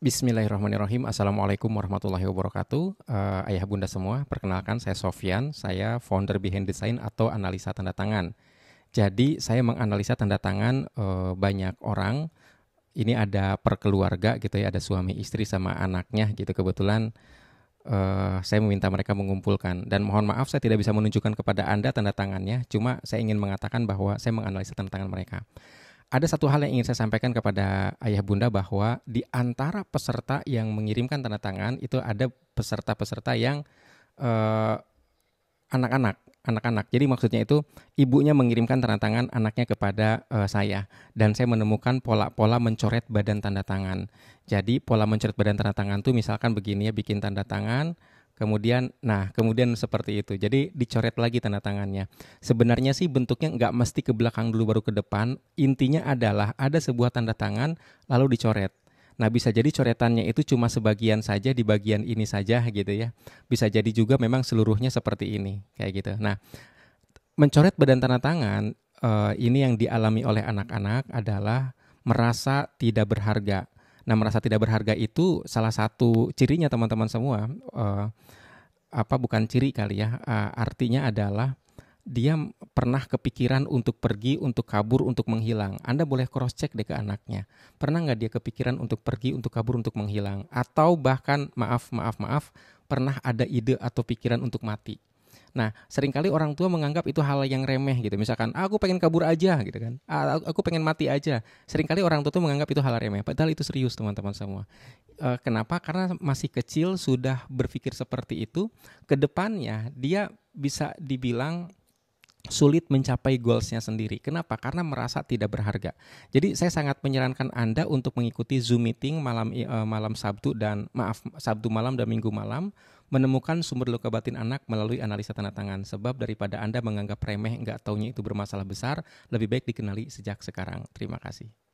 Bismillahirrahmanirrahim. Assalamualaikum warahmatullahi wabarakatuh. Uh, ayah bunda semua, perkenalkan saya Sofian, saya founder Behind Design atau analisa tanda tangan. Jadi saya menganalisa tanda tangan uh, banyak orang. Ini ada per keluarga gitu ya, ada suami istri sama anaknya gitu kebetulan. Uh, saya meminta mereka mengumpulkan dan mohon maaf saya tidak bisa menunjukkan kepada anda tanda tangannya. Cuma saya ingin mengatakan bahwa saya menganalisa tanda tangan mereka ada satu hal yang ingin saya sampaikan kepada ayah bunda bahwa di antara peserta yang mengirimkan tanda tangan itu ada peserta-peserta yang eh, anak-anak uh, anak-anak. Jadi maksudnya itu ibunya mengirimkan tanda tangan anaknya kepada uh, saya dan saya menemukan pola-pola mencoret badan tanda tangan. Jadi pola mencoret badan tanda tangan itu misalkan begini ya bikin tanda tangan Kemudian, nah kemudian seperti itu. Jadi dicoret lagi tanda tangannya. Sebenarnya sih bentuknya nggak mesti ke belakang dulu baru ke depan. Intinya adalah ada sebuah tanda tangan lalu dicoret. Nah bisa jadi coretannya itu cuma sebagian saja di bagian ini saja gitu ya. Bisa jadi juga memang seluruhnya seperti ini kayak gitu. Nah mencoret badan tanda tangan uh, ini yang dialami oleh anak-anak adalah merasa tidak berharga Nah, merasa tidak berharga itu salah satu cirinya teman-teman semua. Uh, apa bukan ciri kali ya? Uh, artinya adalah dia pernah kepikiran untuk pergi, untuk kabur, untuk menghilang. Anda boleh cross check deh ke anaknya. Pernah nggak dia kepikiran untuk pergi, untuk kabur, untuk menghilang? Atau bahkan maaf, maaf, maaf, pernah ada ide atau pikiran untuk mati? Nah, seringkali orang tua menganggap itu hal yang remeh gitu. Misalkan, ah, aku pengen kabur aja gitu kan. Ah, aku pengen mati aja. Seringkali orang tua tuh menganggap itu hal remeh. Padahal itu serius teman-teman semua. E, kenapa? Karena masih kecil sudah berpikir seperti itu. Kedepannya dia bisa dibilang sulit mencapai goalsnya sendiri. Kenapa? Karena merasa tidak berharga. Jadi saya sangat menyarankan anda untuk mengikuti Zoom meeting malam uh, malam Sabtu dan maaf Sabtu malam dan Minggu malam menemukan sumber luka batin anak melalui analisa tanda tangan. Sebab daripada anda menganggap remeh nggak taunya itu bermasalah besar, lebih baik dikenali sejak sekarang. Terima kasih.